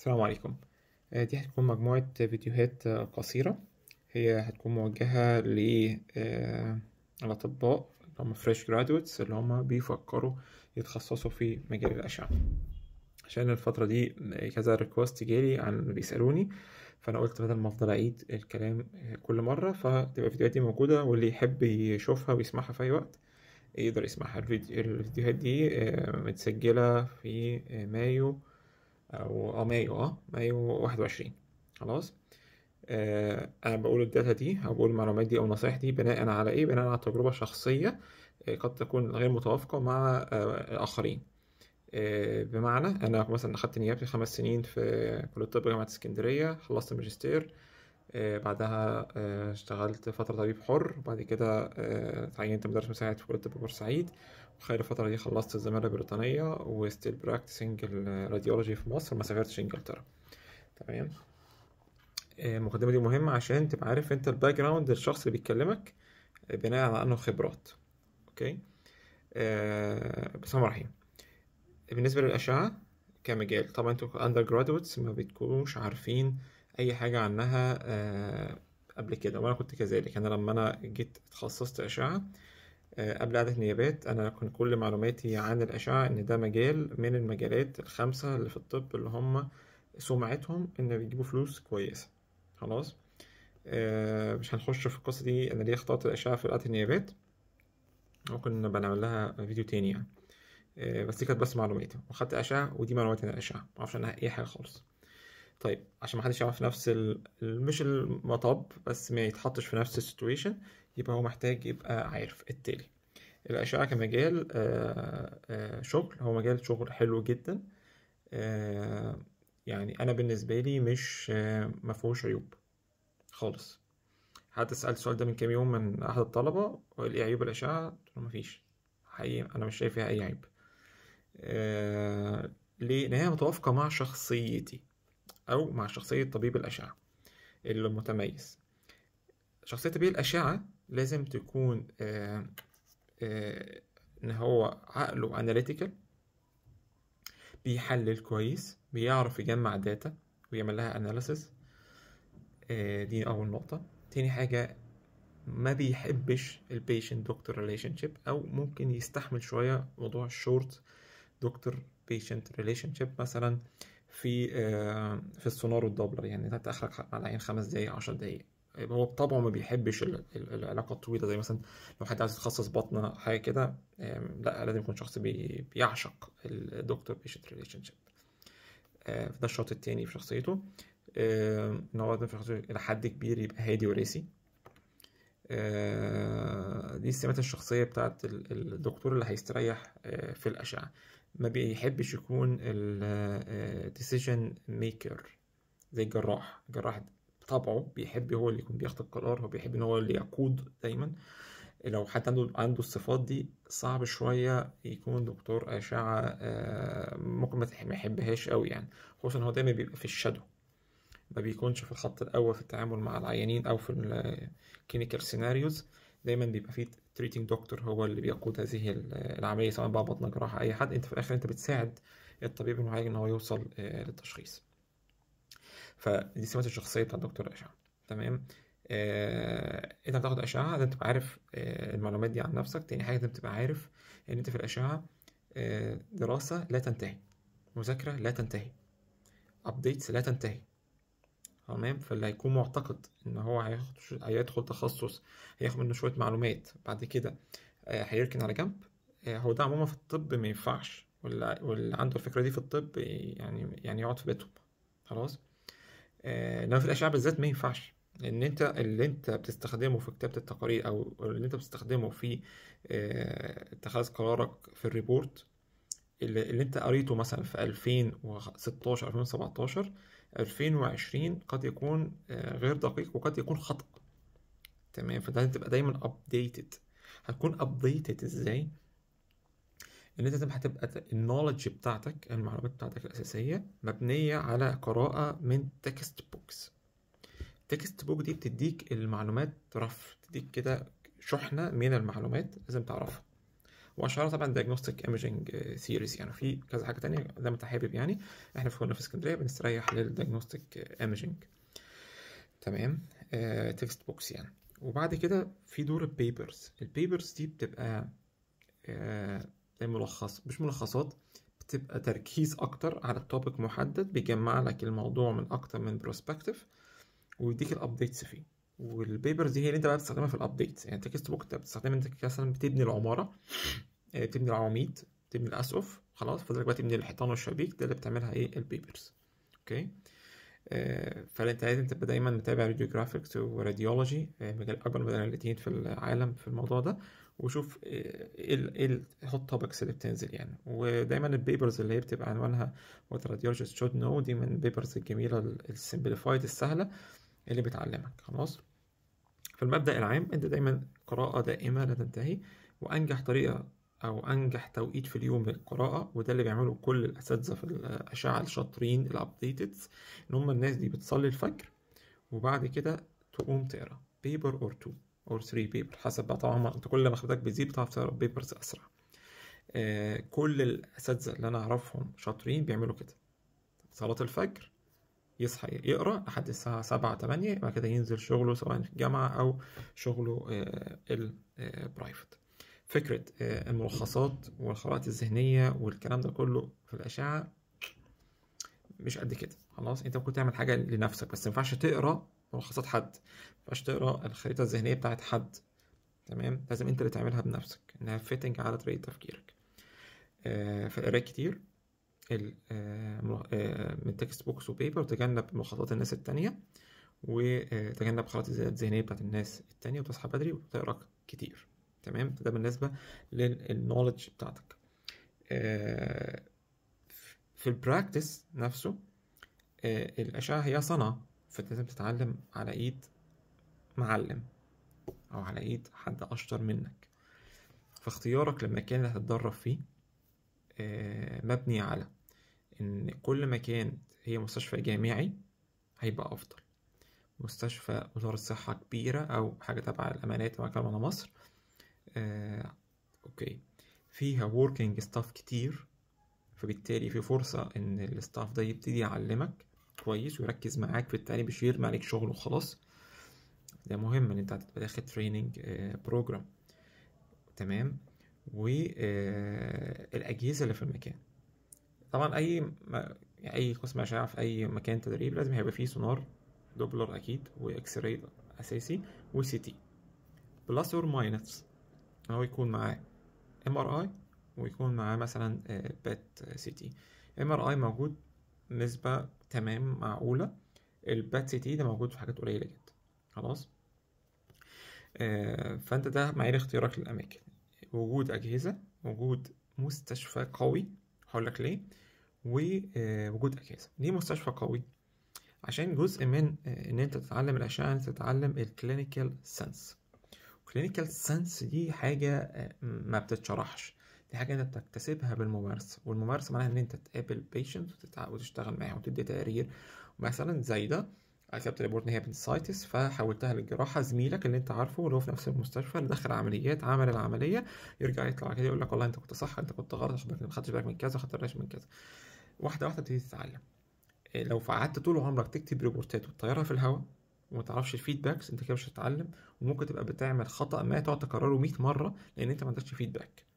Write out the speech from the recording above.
السلام عليكم آه، دي هتكون مجموعة فيديوهات آه، قصيرة هي هتكون موجهة للأطباء آه، اللي هم فريش جرادويتس اللي هم بيفكروا يتخصصوا في مجال الأشعة عشان الفترة دي كذا ريكوست جالي عن بيسألوني فأنا قلت بدل ما أفضل أعيد الكلام كل مرة فتبقى الفيديوهات دي موجودة واللي يحب يشوفها ويسمعها في أي وقت يقدر يسمعها الفيديوهات دي متسجلة في مايو او اه مايو اه مايو واحد وعشرين خلاص آه انا بقول الداتا دي او بقول المعلومات دي او النصايح دي بناء على ايه بناء على تجربه شخصيه آه قد تكون غير متوافقه مع آه الاخرين آه بمعنى انا مثلا اخدت نيابتي خمس سنين في كليه الطب جامعه اسكندريه خلصت ماجستير آه، بعدها آه، اشتغلت فترة طبيب حر بعد كده آه، تعينت مدرس مساعد في كلية بورسعيد وخلال الفترة دي خلصت الزمالة البريطانية وستيل براكتسنج الراديولوجي في مصر ما سافرتش انجلترا تمام المقدمة دي مهمة عشان تبقى عارف انت الباك جراوند الشخص اللي بيتكلمك بناء على انه خبرات اوكي بسم الله الرحمن بالنسبة للأشعة كمجال طبعا انتوا اندر جرادويتس ما بتكونوش عارفين اي حاجه عنها آه، قبل كده وانا كنت كذلك انا لما انا جيت اتخصصت اشعه آه، قبل قعدة نيابات أنا كان كل معلوماتي عن الأشعة إن ده مجال من المجالات الخمسة اللي في الطب اللي هم سمعتهم إن بيجيبوا فلوس كويسة خلاص آه، مش هنخش في القصة دي أنا ليه اخترت الأشعة في قعدة النيابات ممكن بنعمل لها فيديو تاني يعني بس دي كانت بس معلوماتي وخدت أشعة ودي معلوماتي عن الأشعة معرفش عنها أي حاجة خالص طيب عشان ما حدش يقع في نفس ال... مش المطب بس ما يتحطش في نفس السيتويشن يبقى هو محتاج يبقى عارف التالي الأشعة كمجال آه، آه، شغل هو مجال شغل حلو جدا آه، يعني أنا بالنسبة لي مش مفهوش عيوب خالص حد سأل السؤال ده من كام يوم من أحد الطلبة وقال إيه عيوب الأشعة؟ قلت له مفيش حقيقي أنا مش شايف فيها أي عيب ليه؟ لأن هي متوافقة مع شخصيتي أو مع شخصية طبيب الأشعة المتميز شخصية طبيب الأشعة لازم تكون آه، آه، إن هو عقله أناليتيكال بيحلل كويس بيعرف يجمع داتا ويعمل لها أناليسيس آه، دي أول نقطة تاني حاجة ما بيحبش البيشنت دكتور ريليشن شيب أو ممكن يستحمل شوية موضوع الشورت دكتور بيشنت ريليشن شيب مثلا في آه، في السونار والدبلر يعني انت بتاخرك على العين خمس دقايق 10 دقايق هو بطبعه ما بيحبش العلاقه الطويله زي مثلا لو حد عايز يتخصص بطنه حاجه كده لا لازم يكون شخص بيعشق الدكتور بيشنت ريليشن شيب ده الشوط الثاني في شخصيته ان هو في شخصيته الى حد كبير يبقى هادي وراسي آه، دي السمات الشخصية بتاعت الدكتور اللي هيستريح آه، في الأشعة ما بيحبش يكون آه، decision ميكر زي الجراح الجراح طبعه بيحب هو اللي يكون بياخد القرار هو بيحب ان هو اللي يقود دايما لو حد عنده عنده الصفات دي صعب شويه يكون دكتور اشعه ممكن ما يحبهاش قوي يعني خصوصا هو دايما بيبقى في الشادو ما بيكونش في الخط الاول في التعامل مع العيانين او في الكلينيكال سيناريوز دايما بيبقى في تريتنج دكتور هو اللي بيقود هذه العمليه سواء بقى بطن جراحه اي حد انت في الاخر انت بتساعد الطبيب المعالج ان هو يوصل آه، للتشخيص فدي سمات الشخصيه بتاع دكتور الاشعه تمام آه، انت بتاخد اشعه ده انت عارف آه، المعلومات دي عن نفسك تاني حاجه انت بتبقى عارف ان انت في الاشعه دراسه لا تنتهي مذاكره لا تنتهي ابديتس لا تنتهي تمام فاللي هيكون معتقد ان هو هياخد هيدخل تخصص هياخد منه شويه معلومات بعد كده آه، هيركن على جنب آه، هو ده عموما في الطب ما ينفعش واللي عنده الفكره دي في الطب يعني يعني يقعد في بيته خلاص آه، انما في الاشعه بالذات ما ينفعش ان انت اللي انت بتستخدمه في كتابه التقارير او اللي انت بتستخدمه في اتخاذ قرارك في الريبورت اللي, اللي انت قريته مثلا في 2016 2017 2020 قد يكون آه، غير دقيق وقد يكون خطأ تمام فده تبقى دايما updated هتكون updated ازاي ان انت هتبقى النولج بتاعتك المعلومات بتاعتك الاساسيه مبنيه على قراءه من تكست بوكس التكست بوك دي بتديك المعلومات رف بتديك كده شحنه من المعلومات لازم تعرفها واشهرها طبعا دايجنوستيك ايمجنج ثيريز يعني في كذا حاجه تانية زي ما انت حابب يعني احنا في كنا في اسكندريه بنستريح للدايجنوستيك ايمجنج تمام تكست آه، بوكس يعني وبعد كده في دور البيبرز البيبرز دي بتبقى آه، زي ملخص مش ملخصات بتبقى تركيز اكتر على توبيك محدد بيجمع لك الموضوع من اكتر من بروسبكتيف ويديك الابديتس فيه والبيبرز دي هي اللي انت بقى بتستخدمها في الابديتس يعني التكست بوك انت بتستخدمها انت مثلا بتبني العماره آه، تبني العواميد تبني الاسقف خلاص فاضل بقى تبني الحيطان والشبابيك ده اللي بتعملها ايه البيبرز اوكي آه، فانت لازم تبقى دايما متابع راديو جرافيكس وراديولوجي مجال اكبر مجال الاثنين في العالم في الموضوع ده وشوف ايه الهوت توبكس اللي بتنزل يعني ودايما البيبرز اللي هي بتبقى عنوانها وات راديولوجيست شود نو دي من البيبرز الجميله السمبليفايد السهله اللي بتعلمك خلاص فالمبدا العام انت دايما قراءه دائمه لا تنتهي وانجح طريقه أو أنجح توقيت في اليوم للقراءة وده اللي بيعمله كل الأساتذة في الأشعة الشاطرين الابديتد إن هم الناس دي بتصلي الفجر وبعد كده تقوم تقرا بيبر أور تو أور ثري بيبر حسب بقى طبعا أنت كل ما خدتك بتزيد بتعرف تقرا بيبرز أسرع آه كل الأساتذة اللي أنا أعرفهم شاطرين بيعملوا كده صلاة الفجر يصحى يقرا لحد الساعة سبعة تمانية بعد كده ينزل شغله سواء في الجامعة أو شغله آه البرايفت آه، فكرة آه، الملخصات والخرائط الذهنية والكلام ده كله في الأشعة مش قد كده خلاص انت ممكن تعمل حاجة لنفسك بس مينفعش تقرا ملخصات حد مينفعش تقرا الخريطة الذهنية بتاعت حد تمام لازم انت اللي تعملها بنفسك انها فيتنج على طريقة تفكيرك آه، فالقراية كتير آه، من تكست بوكس وبيبر وتجنب ملخصات الناس التانية وتجنب خرائط الذهنية بتاعت الناس التانية وتصحى بدري وتقرا كتير تمام ده بالنسبه للنولج بتاعتك آه، في البراكتس نفسه آه، الاشعه هي صنعه فلازم تتعلم على ايد معلم او على ايد حد اشطر منك فاختيارك للمكان اللي هتتدرب فيه آه، مبني على ان كل مكان هي مستشفى جامعي هيبقى افضل مستشفى وزارة صحة كبيرة أو حاجة تبع الأمانات وكالة كلمة مصر آه، اوكي فيها working staff كتير فبالتالي في فرصة ان الستاف ده يبتدي يعلمك كويس ويركز معاك في التعليم مش يرمي عليك شغل وخلاص ده مهم ان انت هتبقى داخل تريننج بروجرام آه، تمام والاجهزه آه، اللي في المكان طبعا اي ما يعني اي قسم اشعه في اي مكان تدريب لازم هيبقى فيه سونار دوبلر اكيد واكس راي اساسي وسي تي بلس اور ماينس ان هو يكون معاه ام ار اي ويكون معاه مثلا بات سي تي ام ار اي موجود نسبة تمام معقولة البات سي تي ده موجود في حاجات قليلة جدا خلاص آه، فانت ده معايير اختيارك للأماكن وجود أجهزة وجود مستشفى قوي هقول لك ليه ووجود آه، أجهزة ليه مستشفى قوي عشان جزء من آه، ان انت تتعلم الاشعه انت تتعلم الكلينيكال سنس clinical sense دي حاجة آه، ما بتتشرحش دي حاجة انت بتكتسبها بالممارسة والممارسة معناها ان انت تقابل بيشنت وتشتغل معاه وتدي تقارير مثلا زي ده كتبت ريبورت ان هي بنسايتس فحولتها للجراحه زميلك اللي انت عارفه اللي هو في نفس المستشفى اللي دخل عمليات عمل العمليه يرجع يطلع كده يقول لك والله انت كنت صح انت كنت غلط عشان ما خدتش بالك من كذا خدت بالك من كذا واحده واحده تبتدي تتعلم آه، لو قعدت طول عمرك تكتب ريبورتات وتطيرها في الهواء وما تعرفش الفيدباكس انت كده مش هتتعلم وممكن تبقى بتعمل خطا ما تقعد تكرره 100 مره لان انت ما عندكش فيدباك